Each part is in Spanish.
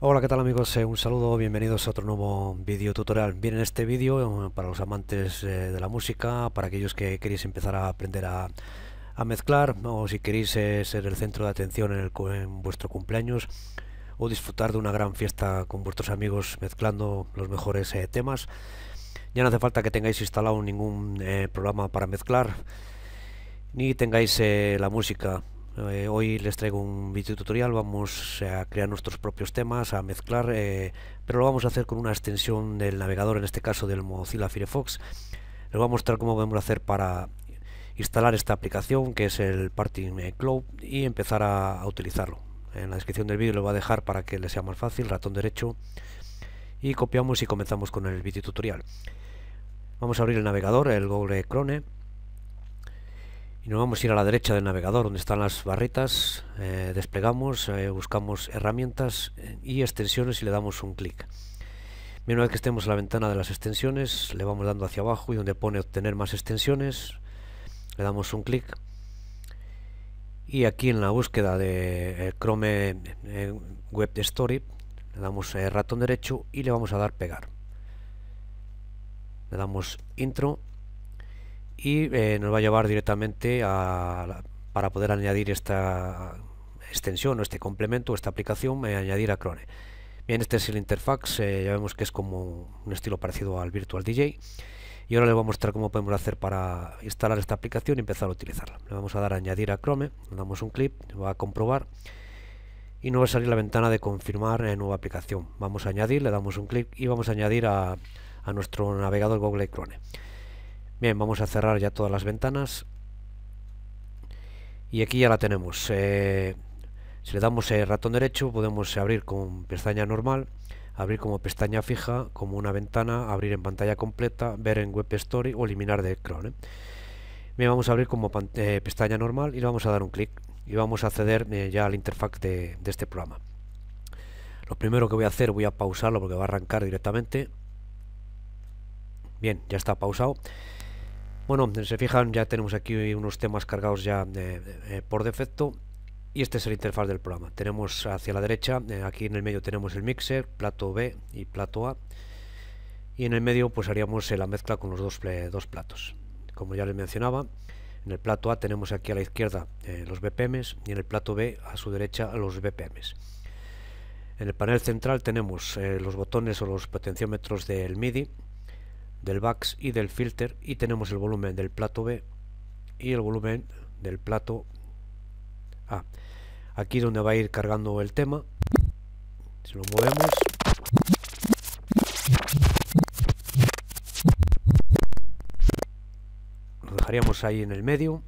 Hola, ¿qué tal amigos? Eh, un saludo, bienvenidos a otro nuevo vídeo tutorial. Bien, en este vídeo, eh, para los amantes eh, de la música, para aquellos que queréis empezar a aprender a, mezclar, o si queréis ser el centro de atención en, el, en, vuestro cumpleaños, o disfrutar de una gran fiesta con vuestros amigos mezclando los mejores temas, ya no hace falta que tengáis instalado ningún programa para mezclar, ni tengáis la música eh, hoy les traigo un vídeo tutorial, vamos a crear nuestros propios temas, a mezclar, eh, pero lo vamos a hacer con una extensión del navegador, en este caso del Mozilla Firefox. Les voy a mostrar cómo podemos hacer para instalar esta aplicación que es el Parting eh, Cloud y empezar a, utilizarlo. En la descripción del vídeo lo voy a dejar para que les sea más fácil, ratón derecho, y copiamos y comenzamos con el vídeo tutorial. Vamos a abrir el navegador, el Google Chrome nos vamos a ir a la derecha del navegador donde están las barritas eh, desplegamos eh, buscamos herramientas eh, y extensiones y le damos un clic bien una vez que estemos en la ventana de las extensiones le vamos dando hacia abajo y donde pone obtener más extensiones le damos un clic y aquí en la búsqueda de Chrome Web Story le damos ratón derecho y le vamos a dar pegar le damos intro y eh, nos va a llevar directamente a, para poder añadir esta extensión o este complemento, o esta aplicación, eh, añadir a Chrome Bien, este es el interfax, eh, ya vemos que es como un estilo parecido al Virtual DJ y ahora les voy a mostrar cómo podemos hacer para instalar esta aplicación y empezar a utilizarla. Le vamos a dar a añadir a Chrome, le damos un clic, va a comprobar y nos va a salir la ventana de confirmar nueva aplicación. Vamos a añadir, le damos un clic y vamos a añadir a, a nuestro navegador Google Chrome. Bien, vamos a cerrar ya todas las ventanas. Y aquí ya la tenemos. Eh, si le damos el eh, ratón derecho, podemos abrir con pestaña normal, abrir como pestaña fija, como una ventana, abrir en pantalla completa, ver en web story o eliminar de Chrome. ¿eh? Bien, vamos a abrir como pestaña normal y le vamos a dar un clic y vamos a acceder ya al interfaz de, de este programa. Lo primero que voy a hacer, voy a pausarlo porque va a arrancar directamente. Bien, ya está pausado. Bueno, se fijan, ya tenemos aquí unos temas cargados ya por defecto y este es el interfaz del programa. Tenemos hacia la derecha, eh, aquí en el medio tenemos el mixer, plato B y plato A y en el medio pues haríamos la mezcla con los dos, dos platos. Como ya les mencionaba, en el plato A tenemos aquí a la izquierda eh, los BPMs y en el plato B a su derecha los BPMs. En el panel central tenemos eh, los botones o los potenciómetros del MIDI del bax y del Filter y tenemos el volumen del plato B y el volumen del plato A. Aquí donde va a ir cargando el tema. Si lo movemos. Lo dejaríamos ahí en el medio.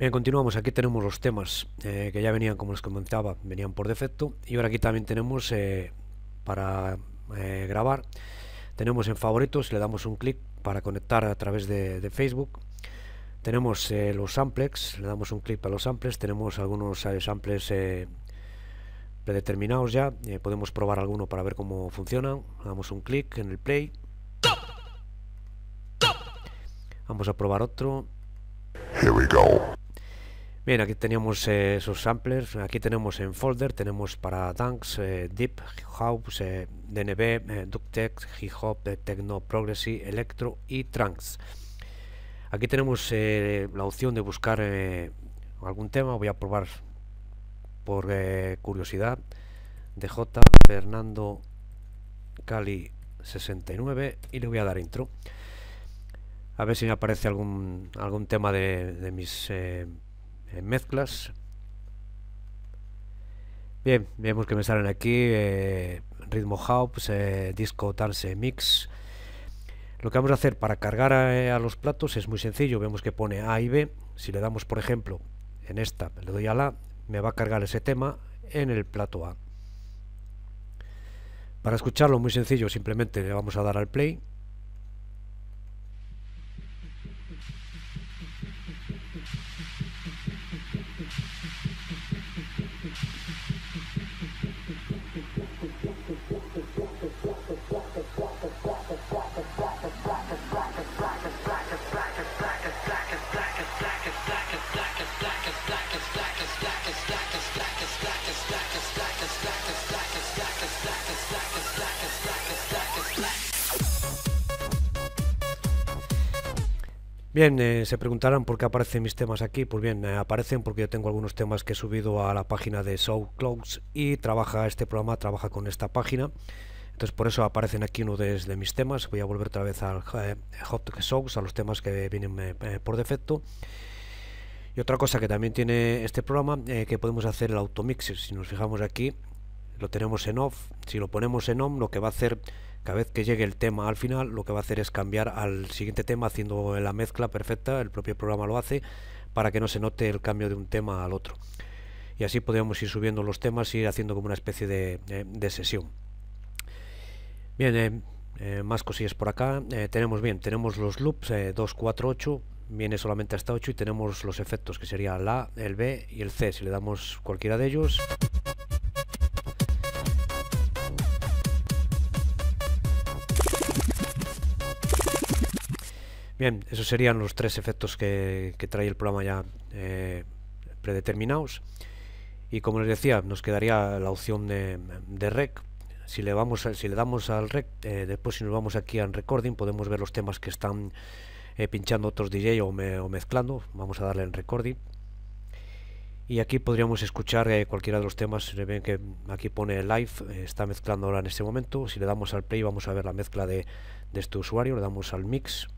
Bien, continuamos. Aquí tenemos los temas eh, que ya venían, como les comentaba, venían por defecto. Y ahora aquí también tenemos eh, para eh, grabar tenemos en favoritos, le damos un clic para conectar a través de, Facebook. Tenemos eh, los samplex, le damos un clic a los samples. Tenemos algunos eh, samples eh, predeterminados ya. podemos probar alguno para ver cómo funcionan. Damos un clic en el play. Vamos a probar otro. Bien, aquí teníamos eh, esos sus samplers, aquí tenemos en folder, tenemos para tanks, eh, Deep, House, eh, DNB, Ductech, Hip Hop, Techno, Progressive, Electro y Trunks. Aquí tenemos la opción de buscar algún tema, voy a probar por curiosidad, DJ Fernando Cali 69 y le voy a dar intro. A ver si me aparece algún, algún tema de mis en eh, mezclas. Bien, vemos que me salen aquí eh, ritmo house, eh, disco dance mix. Lo que vamos a hacer para cargar a, los platos es muy sencillo. Vemos que pone A y B. Si le damos, por ejemplo, en esta, le doy a la, me va a cargar ese tema en el plato A. Para escucharlo, muy sencillo, simplemente le vamos a dar al play. Bien, eh, se preguntarán por qué aparecen mis temas aquí. Pues bien, eh, aparecen porque yo tengo algunos temas que he subido a la página de SoundCloud y trabaja este programa, trabaja con esta página. Entonces por eso aparecen aquí uno de, mis temas. Voy a volver otra vez al eh, Hot Shows, a los temas que vienen por defecto. Y otra cosa que también tiene este programa, que podemos hacer el automixer, Si nos fijamos aquí, lo tenemos en off. Si lo ponemos en on, lo que va a hacer, cada vez que llegue el tema al final, lo que va a hacer es cambiar al siguiente tema haciendo la mezcla perfecta, el propio programa lo hace, para que no se note el cambio de un tema al otro. Y así podemos ir subiendo los temas y ir haciendo como una especie de, eh, sesión. Bien, eh, eh, más cosillas por acá. tenemos bien, tenemos los loops 2, 4, 8, viene solamente hasta 8 y tenemos los efectos que sería el A, el B y el C. Si le damos cualquiera de ellos... Bien, esos serían los tres efectos que, trae el programa ya eh, predeterminados. Y como les decía, nos quedaría la opción de, rec. Si le, vamos si le damos al rec, eh, después si nos vamos aquí a recording, podemos ver los temas que están eh, pinchando otros DJ o, mezclando. Vamos a darle en recording. Y aquí podríamos escuchar cualquiera de los temas. Ven que aquí pone live, está mezclando ahora en este momento. Si le damos al play, vamos a ver la mezcla de, de este usuario. Le damos al mix.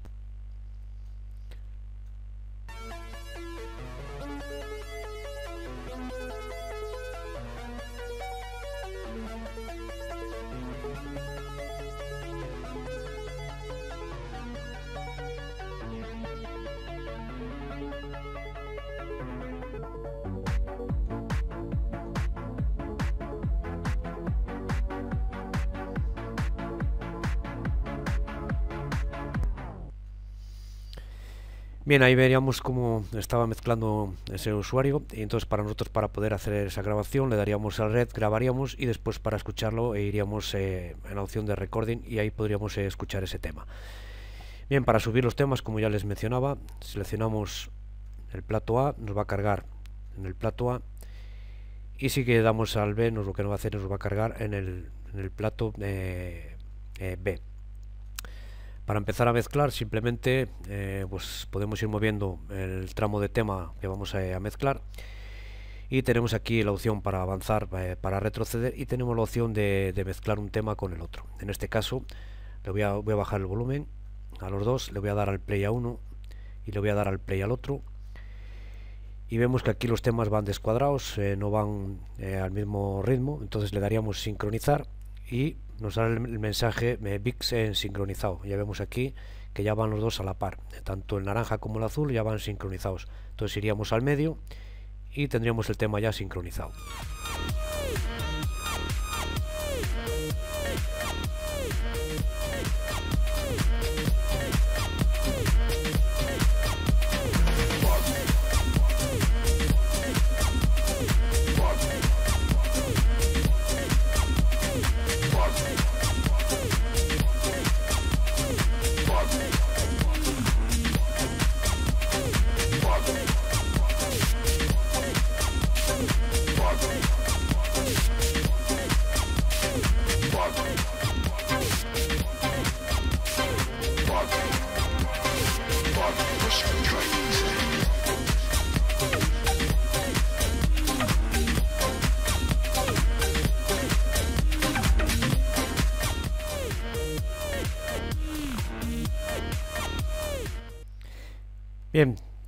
Bien, ahí veríamos cómo estaba mezclando ese usuario y entonces para nosotros para poder hacer esa grabación le daríamos al red, grabaríamos y después para escucharlo eh, iríamos eh, en la opción de recording y ahí podríamos eh, escuchar ese tema. Bien, para subir los temas, como ya les mencionaba, seleccionamos el plato A, nos va a cargar en el plato A y si que damos al B, nos lo que nos va a hacer nos va a cargar en el, plato B. Para empezar a mezclar simplemente eh, pues podemos ir moviendo el tramo de tema que vamos a, mezclar y tenemos aquí la opción para avanzar, eh, para retroceder y tenemos la opción de, mezclar un tema con el otro. En este caso le voy a, bajar el volumen a los dos, le voy a dar al play a uno y le voy a dar al play al otro y vemos que aquí los temas van descuadrados, eh, no van al mismo ritmo, entonces le daríamos sincronizar y nos da el mensaje me VIX en sincronizado. Ya vemos aquí que ya van los dos a la par, tanto el naranja como el azul ya van sincronizados. Entonces iríamos al medio y tendríamos el tema ya sincronizado.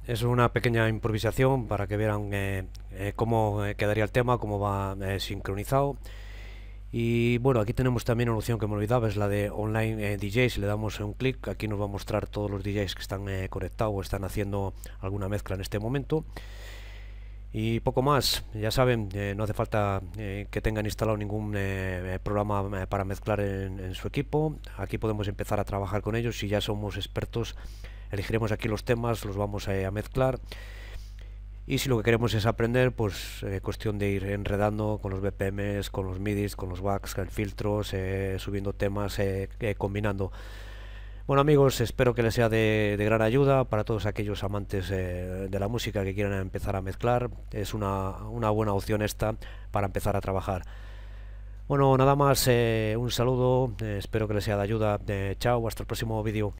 es una pequeña improvisación para que vieran eh, eh, cómo eh, quedaría el tema, cómo va sincronizado. Y bueno, aquí tenemos también una opción que me olvidaba, es la de Online DJs, Si le damos un clic, aquí nos va a mostrar todos los DJs que están conectados o están haciendo alguna mezcla en este momento. Y poco más, ya saben, no hace falta que tengan instalado ningún programa para mezclar en su equipo. Aquí podemos empezar a trabajar con ellos si ya somos expertos elegiremos aquí los temas, los vamos eh, a, mezclar. Y si lo que queremos es aprender, pues eh, cuestión de ir enredando con los BPMs, con los MIDIs, con los WACs, con filtros, eh, subiendo temas, combinando. Bueno amigos, espero que les sea de, gran ayuda para todos aquellos amantes de la música que quieran empezar a mezclar. Es una buena opción esta para empezar a trabajar. Bueno, nada más, un saludo, espero que les sea de ayuda. chao, hasta el próximo vídeo.